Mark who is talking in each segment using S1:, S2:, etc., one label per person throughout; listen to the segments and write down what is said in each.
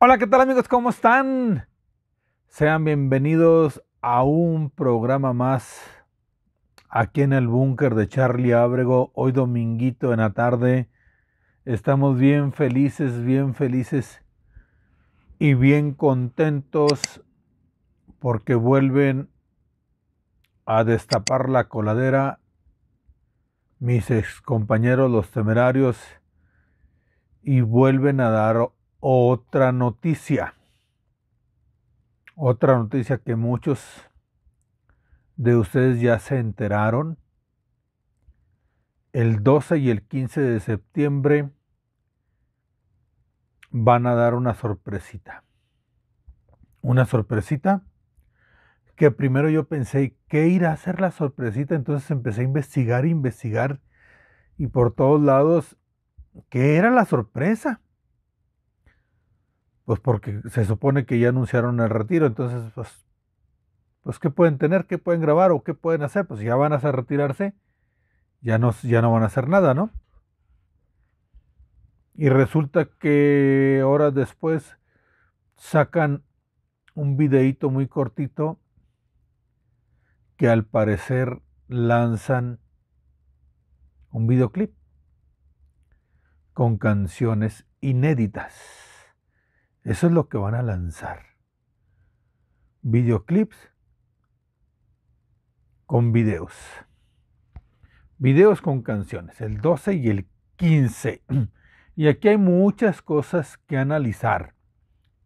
S1: Hola, ¿qué tal amigos? ¿Cómo están? Sean bienvenidos a un programa más aquí en el búnker de Charlie Ábrego, hoy dominguito en la tarde. Estamos bien felices, bien felices y bien contentos porque vuelven a destapar la coladera mis excompañeros los temerarios y vuelven a dar otra noticia, otra noticia que muchos de ustedes ya se enteraron. El 12 y el 15 de septiembre van a dar una sorpresita. Una sorpresita que primero yo pensé, ¿qué irá a ser la sorpresita? Entonces empecé a investigar, investigar y por todos lados, ¿qué era la sorpresa? Pues porque se supone que ya anunciaron el retiro, entonces, pues, pues ¿qué pueden tener? ¿Qué pueden grabar o qué pueden hacer? Pues ya van a retirarse, ya no, ya no van a hacer nada, ¿no? Y resulta que horas después sacan un videíto muy cortito que al parecer lanzan un videoclip con canciones inéditas. Eso es lo que van a lanzar. Videoclips con videos. Videos con canciones, el 12 y el 15. Y aquí hay muchas cosas que analizar.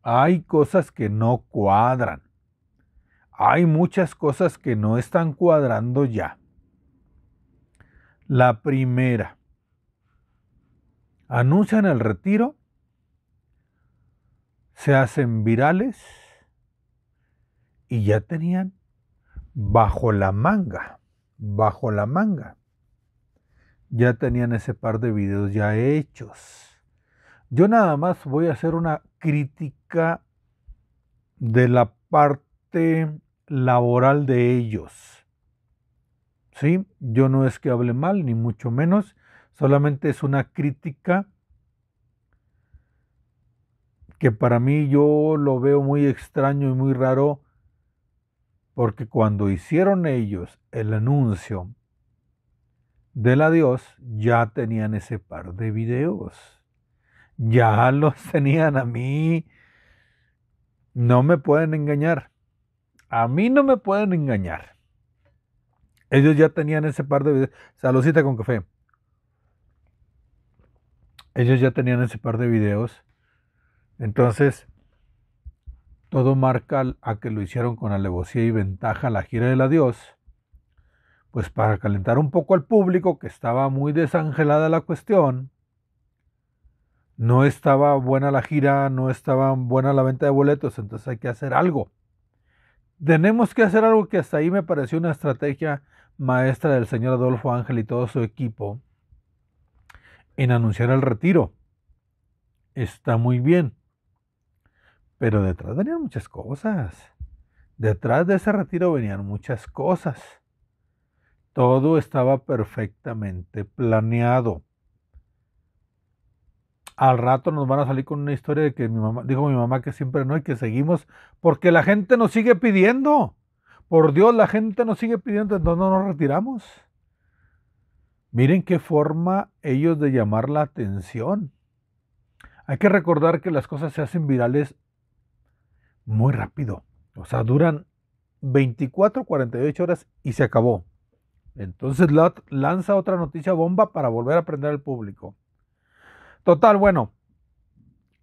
S1: Hay cosas que no cuadran. Hay muchas cosas que no están cuadrando ya. La primera. Anuncian el retiro se hacen virales y ya tenían bajo la manga, bajo la manga, ya tenían ese par de videos ya hechos. Yo nada más voy a hacer una crítica de la parte laboral de ellos. ¿Sí? Yo no es que hable mal, ni mucho menos, solamente es una crítica que para mí yo lo veo muy extraño y muy raro, porque cuando hicieron ellos el anuncio del adiós, ya tenían ese par de videos. Ya los tenían a mí. No me pueden engañar. A mí no me pueden engañar. Ellos ya tenían ese par de videos. Saludcita con café. Ellos ya tenían ese par de videos entonces, todo marca a que lo hicieron con alevosía y ventaja la gira del adiós, pues para calentar un poco al público que estaba muy desangelada la cuestión, no estaba buena la gira, no estaba buena la venta de boletos, entonces hay que hacer algo. Tenemos que hacer algo que hasta ahí me pareció una estrategia maestra del señor Adolfo Ángel y todo su equipo en anunciar el retiro. Está muy bien pero detrás venían muchas cosas. Detrás de ese retiro venían muchas cosas. Todo estaba perfectamente planeado. Al rato nos van a salir con una historia de que mi mamá, dijo mi mamá que siempre no y que seguimos porque la gente nos sigue pidiendo. Por Dios, la gente nos sigue pidiendo, entonces no nos retiramos. Miren qué forma ellos de llamar la atención. Hay que recordar que las cosas se hacen virales muy rápido. O sea, duran 24, 48 horas y se acabó. Entonces lanza otra noticia bomba para volver a prender al público. Total, bueno,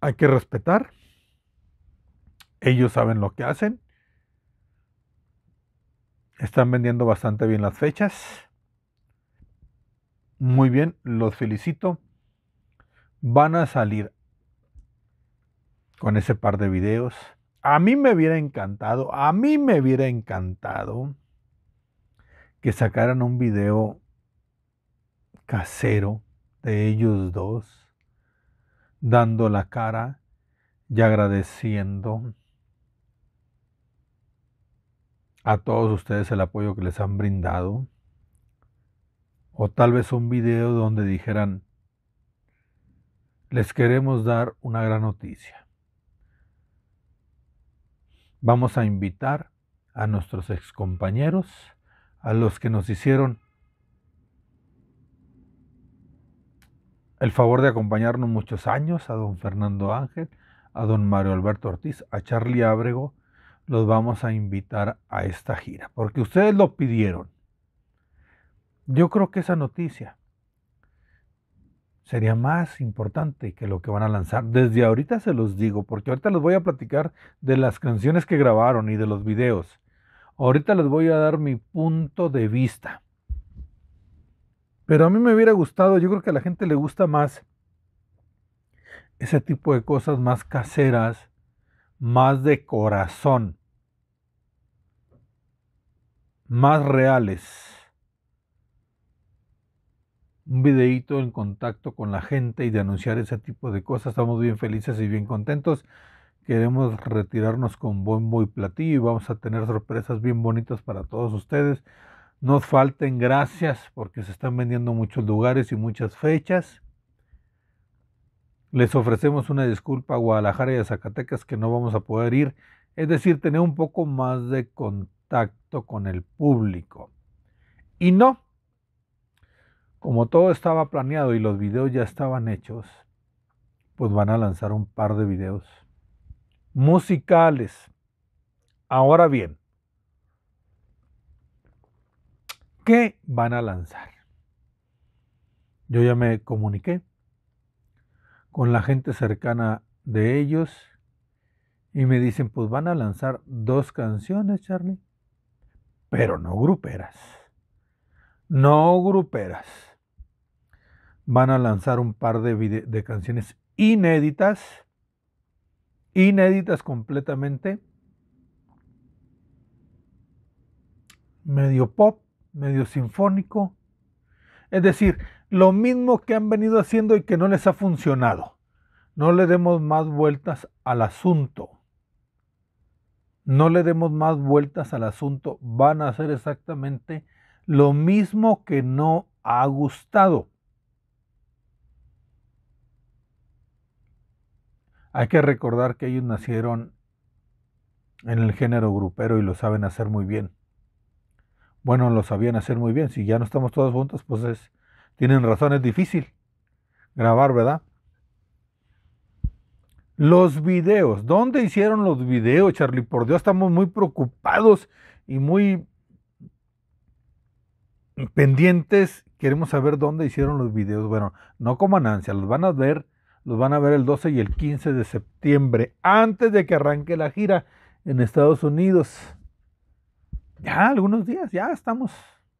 S1: hay que respetar. Ellos saben lo que hacen. Están vendiendo bastante bien las fechas. Muy bien, los felicito. Van a salir con ese par de videos. A mí me hubiera encantado, a mí me hubiera encantado que sacaran un video casero de ellos dos, dando la cara y agradeciendo a todos ustedes el apoyo que les han brindado. O tal vez un video donde dijeran, les queremos dar una gran noticia. Vamos a invitar a nuestros excompañeros, a los que nos hicieron el favor de acompañarnos muchos años, a don Fernando Ángel, a don Mario Alberto Ortiz, a Charlie Ábrego, los vamos a invitar a esta gira, porque ustedes lo pidieron. Yo creo que esa noticia sería más importante que lo que van a lanzar. Desde ahorita se los digo, porque ahorita les voy a platicar de las canciones que grabaron y de los videos. Ahorita les voy a dar mi punto de vista. Pero a mí me hubiera gustado, yo creo que a la gente le gusta más ese tipo de cosas más caseras, más de corazón, más reales un videito en contacto con la gente y de anunciar ese tipo de cosas. Estamos bien felices y bien contentos. Queremos retirarnos con buen boy platillo y vamos a tener sorpresas bien bonitas para todos ustedes. Nos falten gracias porque se están vendiendo muchos lugares y muchas fechas. Les ofrecemos una disculpa a Guadalajara y a Zacatecas que no vamos a poder ir. Es decir, tener un poco más de contacto con el público. Y no, como todo estaba planeado y los videos ya estaban hechos, pues van a lanzar un par de videos musicales. Ahora bien, ¿qué van a lanzar? Yo ya me comuniqué con la gente cercana de ellos y me dicen, pues van a lanzar dos canciones, Charlie, pero no gruperas. No gruperas van a lanzar un par de, canciones inéditas, inéditas completamente, medio pop, medio sinfónico. Es decir, lo mismo que han venido haciendo y que no les ha funcionado. No le demos más vueltas al asunto. No le demos más vueltas al asunto. Van a hacer exactamente lo mismo que no ha gustado. Hay que recordar que ellos nacieron en el género grupero y lo saben hacer muy bien. Bueno, lo sabían hacer muy bien. Si ya no estamos todos juntos, pues es, tienen razón, es difícil grabar, ¿verdad? Los videos. ¿Dónde hicieron los videos, Charlie? Por Dios, estamos muy preocupados y muy pendientes. Queremos saber dónde hicieron los videos. Bueno, no como Anancia, los van a ver los van a ver el 12 y el 15 de septiembre, antes de que arranque la gira en Estados Unidos. Ya, algunos días, ya estamos.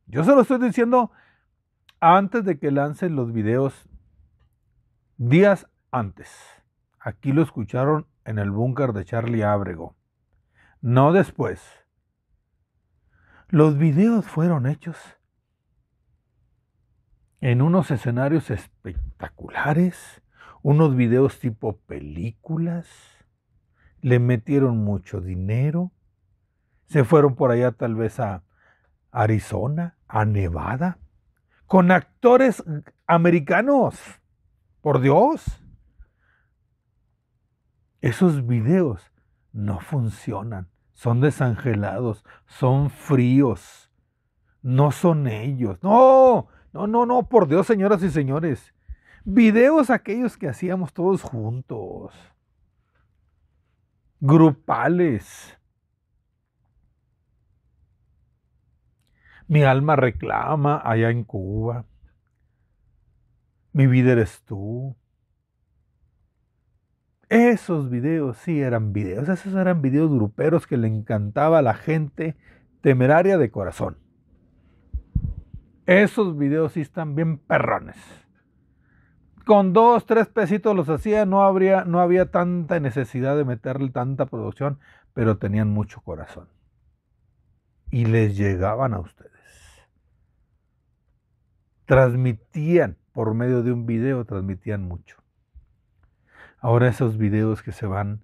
S1: Yo se lo estoy diciendo antes de que lancen los videos, días antes. Aquí lo escucharon en el búnker de Charlie Ábrego. No después. Los videos fueron hechos en unos escenarios espectaculares, unos videos tipo películas, le metieron mucho dinero, se fueron por allá tal vez a Arizona, a Nevada, con actores americanos, por Dios. Esos videos no funcionan, son desangelados, son fríos, no son ellos. No, no, no, no, por Dios, señoras y señores. Videos aquellos que hacíamos todos juntos. Grupales. Mi alma reclama allá en Cuba. Mi vida eres tú. Esos videos sí eran videos, esos eran videos gruperos que le encantaba a la gente temeraria de corazón. Esos videos sí están bien perrones con dos, tres pesitos los hacía, no, habría, no había tanta necesidad de meterle tanta producción, pero tenían mucho corazón. Y les llegaban a ustedes. Transmitían por medio de un video, transmitían mucho. Ahora esos videos que se van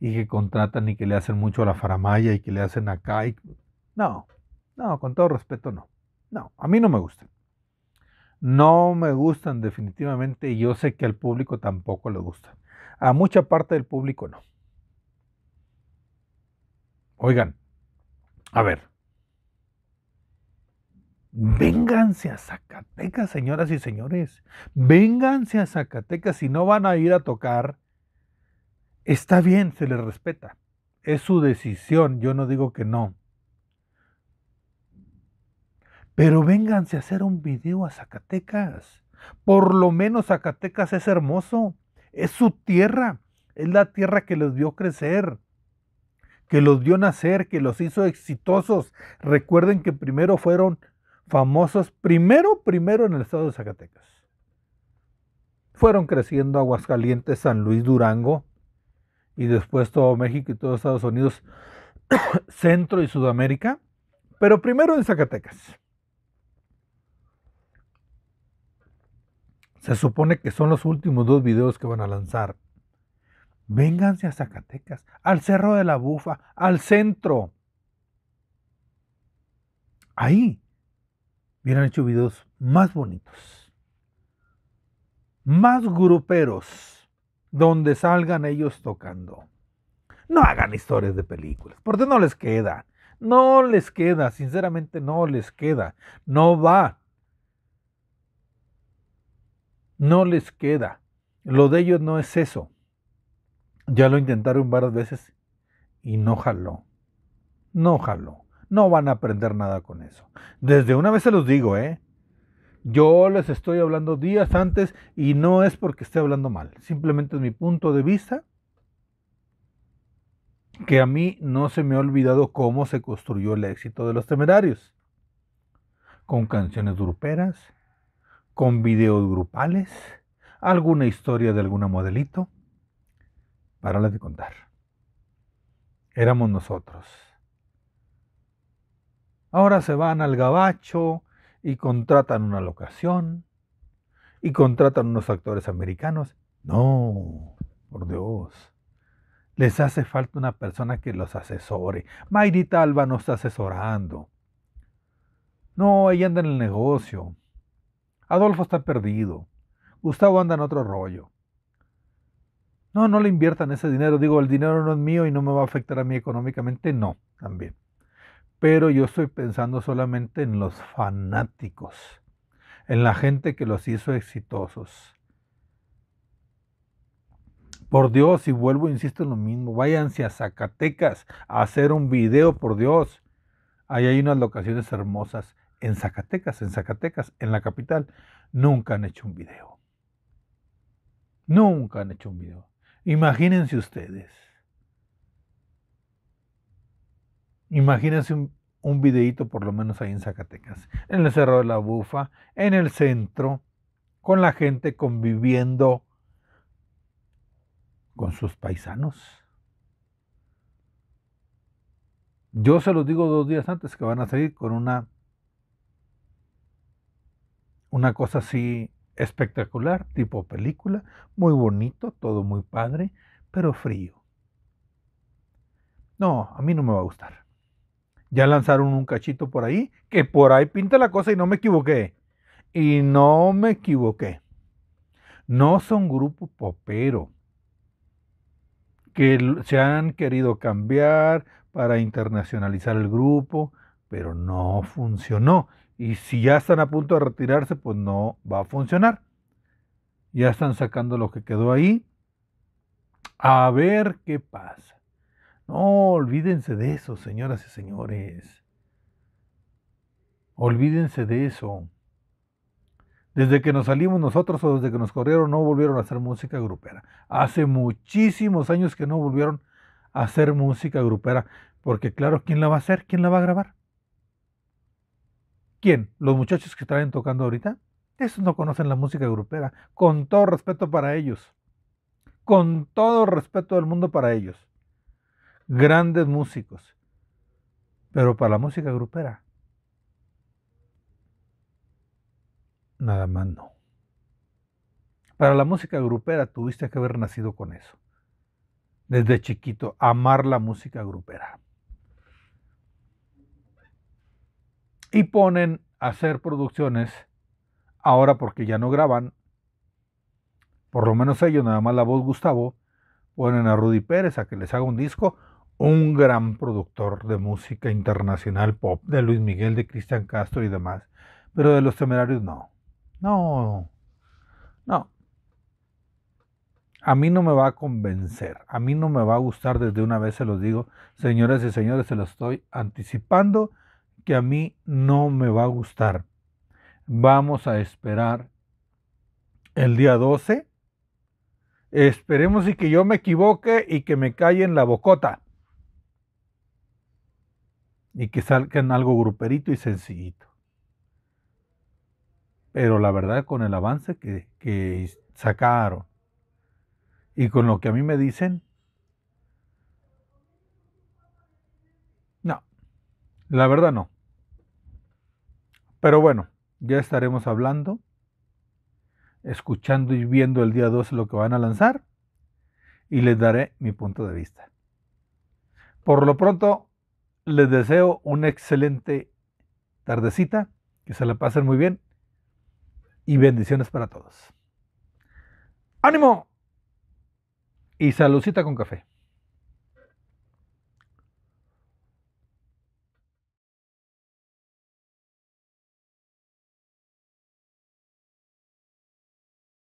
S1: y que contratan y que le hacen mucho a la faramaya y que le hacen acá. No, no, con todo respeto, no. No, a mí no me gustan no me gustan definitivamente y yo sé que al público tampoco le gustan. A mucha parte del público no. Oigan, a ver. Vénganse a Zacatecas, señoras y señores. Vénganse a Zacatecas. Si no van a ir a tocar, está bien, se les respeta. Es su decisión. Yo no digo que no. Pero vénganse a hacer un video a Zacatecas. Por lo menos Zacatecas es hermoso. Es su tierra. Es la tierra que los vio crecer, que los dio nacer, que los hizo exitosos. Recuerden que primero fueron famosos, primero, primero en el estado de Zacatecas. Fueron creciendo Aguascalientes, San Luis, Durango y después todo México y todo Estados Unidos, Centro y Sudamérica, pero primero en Zacatecas. Se supone que son los últimos dos videos que van a lanzar. Vénganse a Zacatecas, al Cerro de la Bufa, al centro. Ahí hubieran hecho videos más bonitos, más gruperos, donde salgan ellos tocando. No hagan historias de películas, porque no les queda. No les queda, sinceramente no les queda. No va no les queda. Lo de ellos no es eso. Ya lo intentaron varias veces y no jaló. No jaló. No van a aprender nada con eso. Desde una vez se los digo, ¿eh? Yo les estoy hablando días antes y no es porque esté hablando mal. Simplemente es mi punto de vista que a mí no se me ha olvidado cómo se construyó el éxito de los temerarios. Con canciones durperas con videos grupales, alguna historia de alguna modelito, para la de contar. Éramos nosotros. Ahora se van al gabacho y contratan una locación y contratan unos actores americanos. No, por Dios. Les hace falta una persona que los asesore. Mayrita Alba nos está asesorando. No, ella anda en el negocio. Adolfo está perdido. Gustavo anda en otro rollo. No, no le inviertan ese dinero. Digo, el dinero no es mío y no me va a afectar a mí económicamente. No, también. Pero yo estoy pensando solamente en los fanáticos, en la gente que los hizo exitosos. Por Dios, y vuelvo, insisto en lo mismo, váyanse a Zacatecas a hacer un video, por Dios. Ahí hay unas locaciones hermosas en Zacatecas, en Zacatecas, en la capital, nunca han hecho un video. Nunca han hecho un video. Imagínense ustedes. Imagínense un, videito videíto por lo menos ahí en Zacatecas, en el Cerro de la Bufa, en el centro, con la gente conviviendo con sus paisanos. Yo se los digo dos días antes que van a salir con una una cosa así espectacular, tipo película, muy bonito, todo muy padre, pero frío. No, a mí no me va a gustar. Ya lanzaron un cachito por ahí, que por ahí pinta la cosa y no me equivoqué. Y no me equivoqué. No son grupo popero que se han querido cambiar para internacionalizar el grupo, pero no funcionó. Y si ya están a punto de retirarse, pues no va a funcionar. Ya están sacando lo que quedó ahí. A ver qué pasa. No, olvídense de eso, señoras y señores. Olvídense de eso. Desde que nos salimos nosotros o desde que nos corrieron no volvieron a hacer música grupera. Hace muchísimos años que no volvieron a hacer música grupera. Porque claro, ¿quién la va a hacer? ¿Quién la va a grabar? ¿Quién? ¿Los muchachos que están tocando ahorita? Esos no conocen la música grupera. Con todo respeto para ellos. Con todo respeto del mundo para ellos. Grandes músicos. Pero para la música grupera. Nada más no. Para la música grupera tuviste que haber nacido con eso. Desde chiquito, amar la música grupera. y ponen a hacer producciones ahora porque ya no graban, por lo menos ellos, nada más la voz Gustavo, ponen a Rudy Pérez a que les haga un disco, un gran productor de música internacional pop, de Luis Miguel, de Cristian Castro y demás, pero de los temerarios no, no, no. A mí no me va a convencer, a mí no me va a gustar desde una vez, se los digo, señores y señores, se los estoy anticipando que a mí no me va a gustar. Vamos a esperar el día 12. Esperemos y que yo me equivoque y que me callen la bocota. Y que salgan algo gruperito y sencillito. Pero la verdad, con el avance que, que sacaron y con lo que a mí me dicen, no, la verdad no. Pero bueno, ya estaremos hablando, escuchando y viendo el día 12 lo que van a lanzar y les daré mi punto de vista. Por lo pronto, les deseo una excelente tardecita, que se la pasen muy bien y bendiciones para todos. ¡Ánimo! Y saludcita con café.